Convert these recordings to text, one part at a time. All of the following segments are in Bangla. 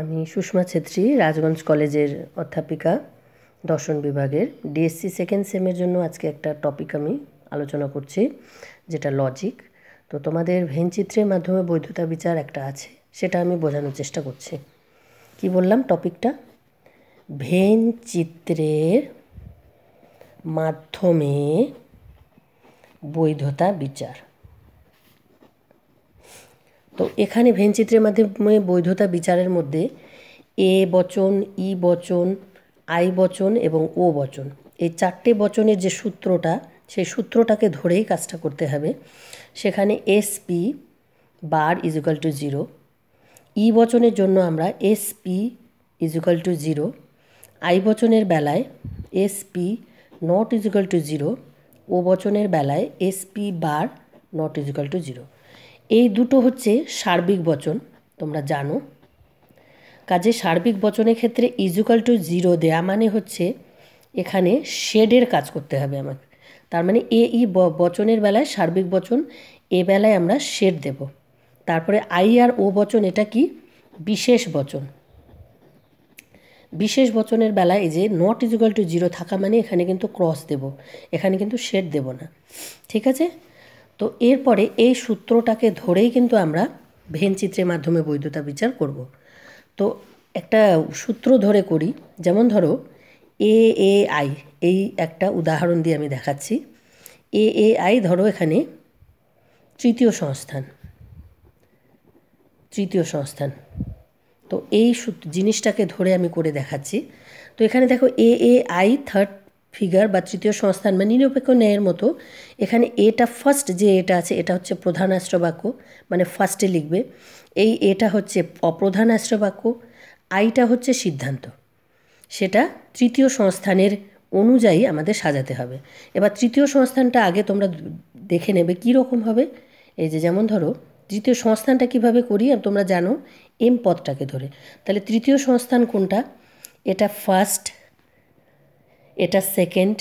আমি সুষমা ছেত্রী রাজগঞ্জ কলেজের অধ্যাপিকা দর্শন বিভাগের ডিএসসি সেকেন্ড সেমের জন্য আজকে একটা টপিক আমি আলোচনা করছি যেটা লজিক তো তোমাদের ভেনচিত্রের মাধ্যমে বৈধতা বিচার একটা আছে সেটা আমি বোঝানোর চেষ্টা করছি কি বললাম টপিকটা ভেন চিত্রের মাধ্যমে বৈধতা বিচার তো এখানে ভেনচিত্রের মাধ্যমে বৈধতা বিচারের মধ্যে এ বচন ই বচন আই বচন এবং ও বচন এই চারটে বচনের যে সূত্রটা সেই সূত্রটাকে ধরেই কাজটা করতে হবে সেখানে SP bar is equal to zero E বচনের জন্য আমরা SP is equal to zero I বচনের বেলায় SP not is equal to zero O বচনের বেলায় SP bar not is equal to zero এই দুটো হচ্ছে সার্বিক বচন তোমরা জানো কাজে সার্বিক বচনের ক্ষেত্রে ইজুকাল টু জিরো দেয়া মানে হচ্ছে এখানে শেডের কাজ করতে হবে আমাকে তার মানে এ ই বচনের বেলায় সার্বিক বচন এ বেলায় আমরা শেড দেব তারপরে আই আর ও বচন এটা কি বিশেষ বচন বিশেষ বচনের বেলায় যে নট ইজুকাল টু জিরো থাকা মানে এখানে কিন্তু ক্রস দেব এখানে কিন্তু শেড দেব না ঠিক আছে তো এরপরে এই সূত্রটাকে ধরেই কিন্তু আমরা ভেন চিত্রের মাধ্যমে বৈধতা বিচার করব তো একটা সূত্র ধরে করি যেমন ধরো এ এ আই এই একটা উদাহরণ দিয়ে আমি দেখাচ্ছি এ এ আই ধরো এখানে তৃতীয় সংস্থান তৃতীয় সংস্থান তো এই জিনিসটাকে ধরে আমি করে দেখাচ্ছি তো এখানে দেখো A A I third figure বা তৃতীয় সংস্থান বা নিরপেক্ষ ন্যায়ের মতো এখানে এটা ফার্স্ট যে এটা আছে এটা হচ্ছে প্রধান আশ্রবাক্য মানে ফার্স্টে লিখবে এই এটা হচ্ছে অপ্রধান আশ্রবাক্য আইটা হচ্ছে সিদ্ধান্ত সেটা তৃতীয় সংস্থানের অনুযায়ী আমাদের সাজাতে হবে এবার তৃতীয় সংস্থানটা আগে তোমরা দেখে নেবে কী রকম হবে এই যে যেমন ধরো তৃতীয় সংস্থানটা কিভাবে করি তোমরা জানো এম পদটাকে ধরে তাহলে তৃতীয় সংস্থান কোনটা এটা ফার্স্ট এটা সেকেন্ড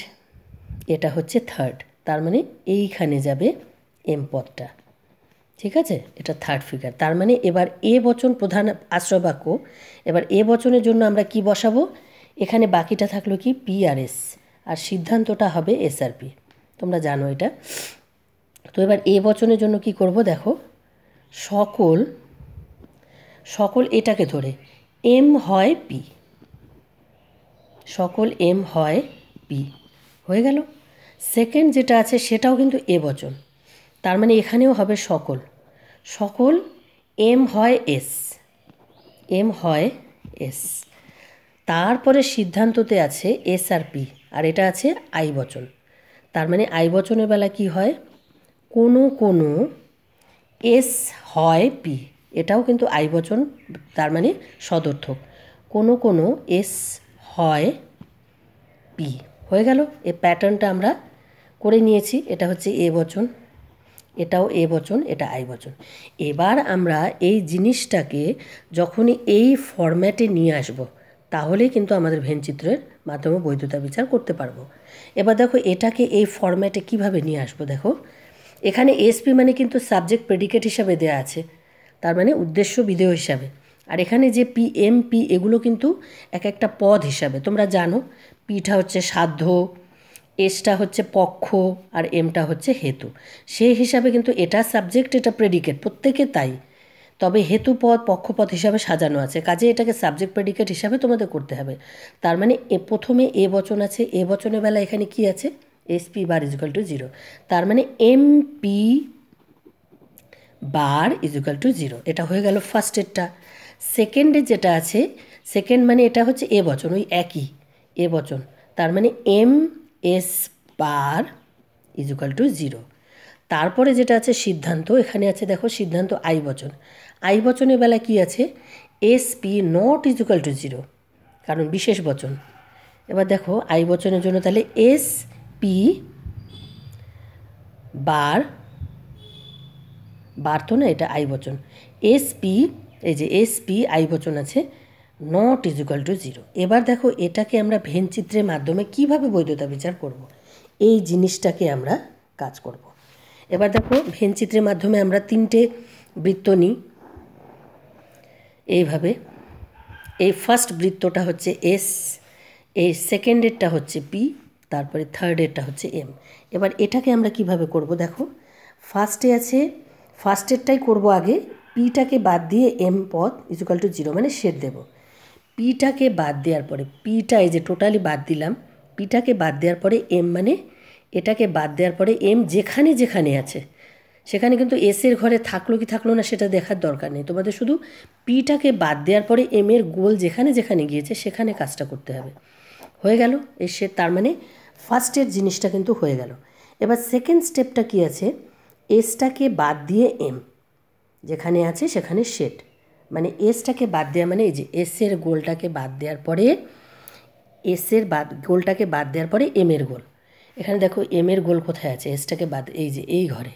এটা হচ্ছে থার্ড তার মানে এইখানে যাবে এম পদটা ঠিক আছে এটা থার্ড ফিগার তার মানে এবার এ বচন প্রধান আশ্রয় বাক্য এবার এ বচনের জন্য আমরা কি বসাবো এখানে বাকিটা থাকলো কি পি আর এস আর সিদ্ধান্তটা হবে এসআরপি তোমরা জানো এটা তো এবার এ বচনের জন্য কি করব দেখো সকল সকল এটাকে ধরে এম হয় পি সকল এম হয় পি হয়ে গেল সেকেন্ড যেটা আছে সেটাও কিন্তু এ বচন তার মানে এখানেও হবে সকল সকল এম হয় এস এম হয় এস তারপরে সিদ্ধান্ততে আছে এস আর পি আর এটা আছে আই বচন তার মানে আই বচনের বেলা কি হয় কোনো কোনো এস হয় পি এটাও কিন্তু আই বচন তার মানে সদর্থক কোনো কোনো এস হয় পি হয়ে গেল এ প্যাটার্নটা আমরা করে নিয়েছি এটা হচ্ছে এ বচন এটাও এ বচন এটা আই বচন এবার আমরা এই জিনিসটাকে যখনই এই ফরম্যাটে নিয়ে আসব তাহলে কিন্তু আমাদের ভেনচিত্রের মাধ্যমে বৈধতা বিচার করতে পারবো এবার দেখো এটাকে এই ফরম্যাটে কিভাবে নিয়ে আসবো দেখো এখানে এসপি মানে কিন্তু সাবজেক্ট প্রেডিকেট হিসাবে দেয়া আছে তার মানে উদ্দেশ্য বিধেয় হিসাবে আর এখানে যে পি এম পি এগুলো কিন্তু এক একটা পদ হিসাবে তোমরা জানো পিটা হচ্ছে সাধ্য এসটা হচ্ছে পক্ষ আর এমটা হচ্ছে হেতু সেই হিসাবে কিন্তু এটা সাবজেক্ট এটা প্রেডিকেট প্রত্যেকে তাই তবে হেতু পদ পক্ষপথ হিসাবে সাজানো আছে কাজে এটাকে সাবজেক্ট প্রেডিকেট হিসাবে তোমাদের করতে হবে তার মানে এ প্রথমে এ বচন আছে এ বচনের বেলা এখানে কি আছে SP bar is equal to zero তার মানে MP bar is equal to zero এটা হয়ে গেল ফার্স্টেরটা সেকেন্ডে যেটা আছে সেকেন্ড মানে এটা হচ্ছে এ বচন ওই একই এ বচন তার মানে M S bar is equal to zero তারপরে যেটা আছে সিদ্ধান্ত এখানে আছে দেখো সিদ্ধান্ত আই বচন আই বচনের বেলা কি আছে S P not is equal to zero কারণ বিশেষ বচন এবার দেখো আই বচনের জন্য তাহলে এস পি বার বার তো না এটা আই বচন এস পি এই যে এস পি আই বচন আছে not is equal to zero এবার দেখো এটাকে আমরা ভেন চিত্রের মাধ্যমে কিভাবে বৈধতা বিচার করব। এই জিনিসটাকে আমরা কাজ করব। এবার দেখো ভেন চিত্রের মাধ্যমে আমরা তিনটে বৃত্ত নিই এইভাবে এই ফার্স্ট বৃত্তটা হচ্ছে এস এই সেকেন্ডেরটা হচ্ছে পি তারপরে থার্ডেরটা হচ্ছে এম এবার এটাকে আমরা কিভাবে করব দেখো ফার্স্টে আছে ফার্স্টেরটাই করব আগে পিটাকে বাদ দিয়ে এম পদ ইজুকাল টু জিরো মানে শেড দেবো পিটাকে বাদ দেওয়ার পরে পিটা এই যে টোটালি বাদ দিলাম পিটাকে বাদ দেওয়ার পরে এম মানে এটাকে বাদ দেওয়ার পরে এম যেখানে যেখানে আছে সেখানে কিন্তু এসের ঘরে থাকলো কি থাকলো না সেটা দেখার দরকার নেই তোমাদের শুধু পিটাকে বাদ দেওয়ার পরে এম এর গোল যেখানে যেখানে গিয়েছে সেখানে কাজটা করতে হবে হয়ে গেল এসে তার মানে ফার্স্টের জিনিসটা কিন্তু হয়ে গেল এবার সেকেন্ড স্টেপটা কি আছে এসটাকে বাদ দিয়ে এম যেখানে আছে সেখানে শেট মানে এসটাকে বাদ দেওয়া মানে এই যে এসের গোলটাকে বাদ দেওয়ার পরে এসের বাদ গোলটাকে বাদ দেওয়ার পরে এম এর গোল এখানে দেখো এম এর গোল কোথায় আছে এসটাকে বাদ এই যে এই ঘরে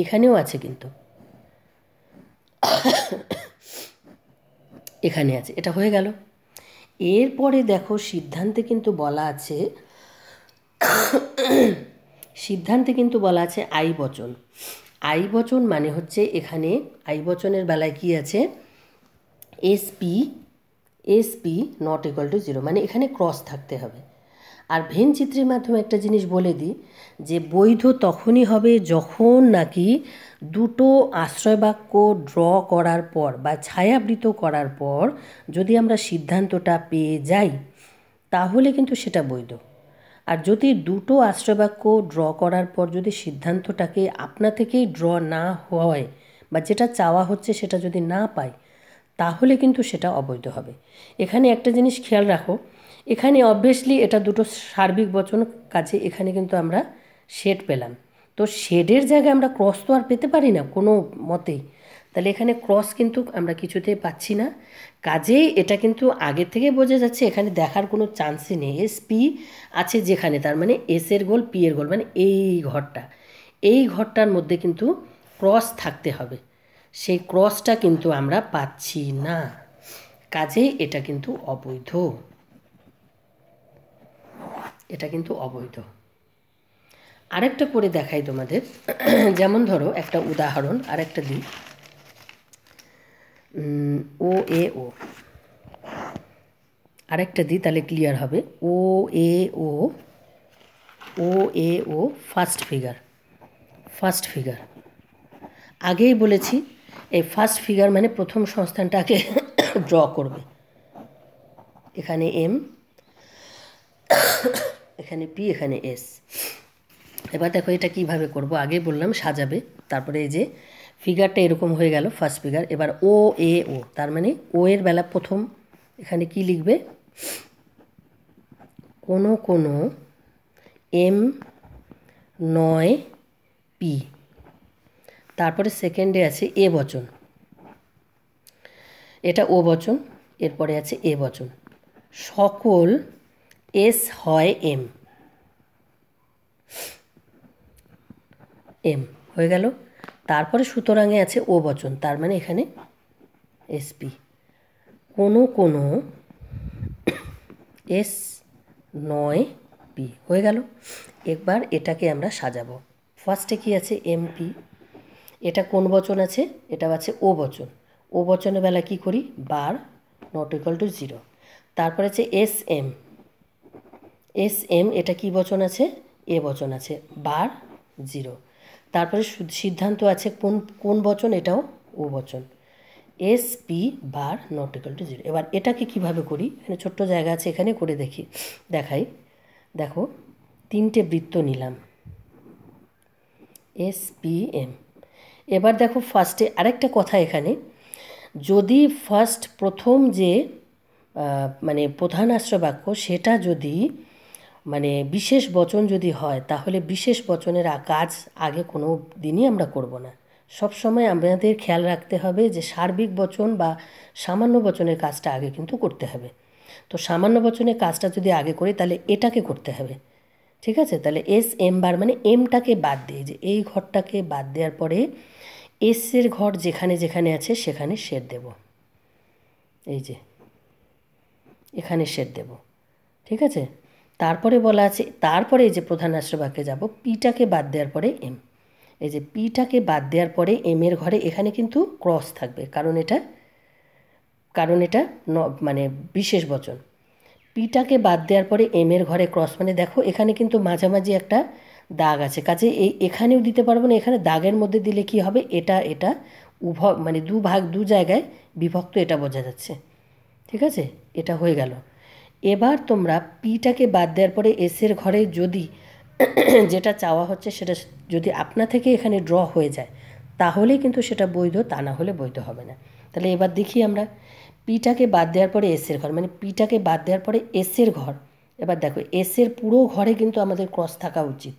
এখানেও আছে কিন্তু এখানে আছে এটা হয়ে গেল এরপরে দেখো সিদ্ধান্তে কিন্তু বলা আছে সিদ্ধান্তে কিন্তু বলা আছে আই বচন আই বচন মানে হচ্ছে এখানে আই বচনের বেলায় কি আছে SP SP not equal to zero মানে এখানে ক্রস থাকতে হবে আর ভেন চিত্রের মাধ্যমে একটা জিনিস বলে দিই যে বৈধ তখনই হবে যখন নাকি দুটো আশ্রয়বাক্য ড্র করার পর বা ছায়াবৃত করার পর যদি আমরা সিদ্ধান্তটা পেয়ে যাই তাহলে কিন্তু সেটা বৈধ আর যদি দুটো আশ্রয়বাক্য ড্র করার পর যদি সিদ্ধান্তটাকে আপনা থেকেই ড্র না হয় বা যেটা চাওয়া হচ্ছে সেটা যদি না পায় তাহলে কিন্তু সেটা অবৈধ হবে এখানে একটা জিনিস খেয়াল রাখো এখানে অবভিয়াসলি এটা দুটো সার্বিক বচন কাজে এখানে কিন্তু আমরা শেড পেলাম তো শেডের জায়গায় আমরা ক্রস তো আর পেতে পারি না কোনো মতেই তাহলে এখানে ক্রস কিন্তু আমরা কিছুতে পাচ্ছি না কাজেই এটা কিন্তু আগে থেকে বোঝা যাচ্ছে এখানে দেখার কোনো চান্সই নেই এস পি আছে যেখানে তার মানে এস এর গোল পি এর গোল মানে এই ঘরটা এই ঘরটার মধ্যে কিন্তু ক্রস থাকতে হবে সেই ক্রসটা কিন্তু আমরা পাচ্ছি না কাজেই এটা কিন্তু অবৈধ এটা কিন্তু অবৈধ আরেকটা করে দেখাই তোমাদের যেমন ধরো একটা উদাহরণ আরেকটা দিই ও এ ও আরেকটা দিই তাহলে ক্লিয়ার হবে O A O O A O first figure first figure আগেই বলেছি এই ফার্স্ট ফিগার মানে প্রথম সংস্থানটাকে ড্র করবে এখানে এম এখানে পি এখানে এস এবার দেখো এটা কিভাবে করব আগে বললাম সাজাবে তারপরে এই যে ফিগারটা এরকম হয়ে গেল ফার্স্ট ফিগার এবার ও এ ও তার মানে ও এর বেলা প্রথম এখানে কি লিখবে কোনো কোনো এম নয় পি তারপরে সেকেন্ডে আছে এ বচন এটা ও বচন এরপরে আছে এ বচন সকল এস হয় এম এম হয়ে গেল তারপরে সুতরাং আছে ও বচন তার মানে এখানে এসপি কোনো কোনো এস নয় পি হয়ে গেল একবার এটাকে আমরা সাজাবো ফার্স্টে কি আছে এমপি এটা কোন বচন আছে এটা আছে ও বচন ও বচনের বেলা কি করি bar not equal to zero তারপরে আছে এস এম এস এম এটা কি বচন আছে এ বচন আছে বার জিরো তারপরে সিদ্ধান্ত আছে কোন কোন বচন এটাও ও বচন S P bar not equal to zero এবার এটাকে কিভাবে করি এখানে ছোট্ট জায়গা আছে এখানে করে দেখি দেখাই দেখো তিনটে বৃত্ত নিলাম এস পি এম এবার দেখো ফার্স্টে আরেকটা কথা এখানে যদি ফার্স্ট প্রথম যে মানে প্রধান আশ্রয় বাক্য সেটা যদি মানে বিশেষ বচন যদি হয় তাহলে বিশেষ বচনের কাজ আগে কোনো দিনই আমরা করব না সবসময় আমাদের খেয়াল রাখতে হবে যে সার্বিক বচন বা সামান্য বচনের কাজটা আগে কিন্তু করতে হবে তো সামান্য বচনের কাজটা যদি আগে করি তাহলে এটাকে করতে হবে ঠিক আছে তাহলে এস এম বার মানে এমটাকে বাদ দিয়ে যে এই ঘরটাকে বাদ দেওয়ার পরে এসের ঘর যেখানে যেখানে আছে সেখানে শেড দেব এই যে এখানে শেড দেব ঠিক আছে তারপরে বলা আছে তারপরে এই যে প্রধান আশ্রবাক্যে যাব পিটাকে বাদ দেওয়ার পরে এম এই যে পিটাকে বাদ দেওয়ার পরে এম এর ঘরে এখানে কিন্তু ক্রস থাকবে কারণ এটা কারণ এটা ন মানে বিশেষ বচন পিটাকে বাদ দেওয়ার পরে এম এর ঘরে ক্রস মানে দেখো এখানে কিন্তু মাঝামাঝি একটা দাগ আছে কাজে এই এখানেও দিতে পারবো না এখানে দাগের মধ্যে দিলে কি হবে এটা এটা উভয় মানে দু ভাগ দু জায়গায় বিভক্ত এটা বোঝা যাচ্ছে ঠিক আছে এটা হয়ে গেল এবার তোমরা পিটাকে বাদ দেওয়ার পরে এসের ঘরে যদি যেটা চাওয়া হচ্ছে সেটা যদি আপনা থেকে এখানে ড্র হয়ে যায় তাহলে কিন্তু সেটা বৈধ তা না হলে বৈধ হবে না তাহলে এবার দেখি আমরা পিটাকে বাদ দেওয়ার পরে এসের ঘর মানে পিটাকে বাদ দেওয়ার পরে এসের ঘর এবার দেখো এসের পুরো ঘরে কিন্তু আমাদের ক্রস থাকা উচিত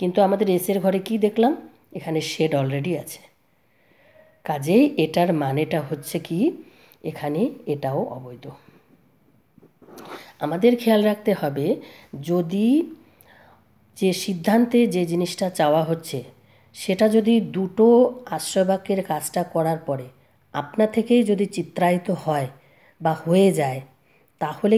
কিন্তু আমাদের এসের ঘরে কি দেখলাম এখানে শেড অলরেডি আছে কাজেই এটার মানেটা হচ্ছে কি এখানে এটাও অবৈধ আমাদের খেয়াল রাখতে হবে যদি যে সিদ্ধান্তে যে জিনিসটা চাওয়া হচ্ছে সেটা যদি দুটো আশ্রয়বাক্যের কাজটা করার পরে আপনা থেকেই যদি চিত্রায়িত হয় বা হয়ে যায় তাহলে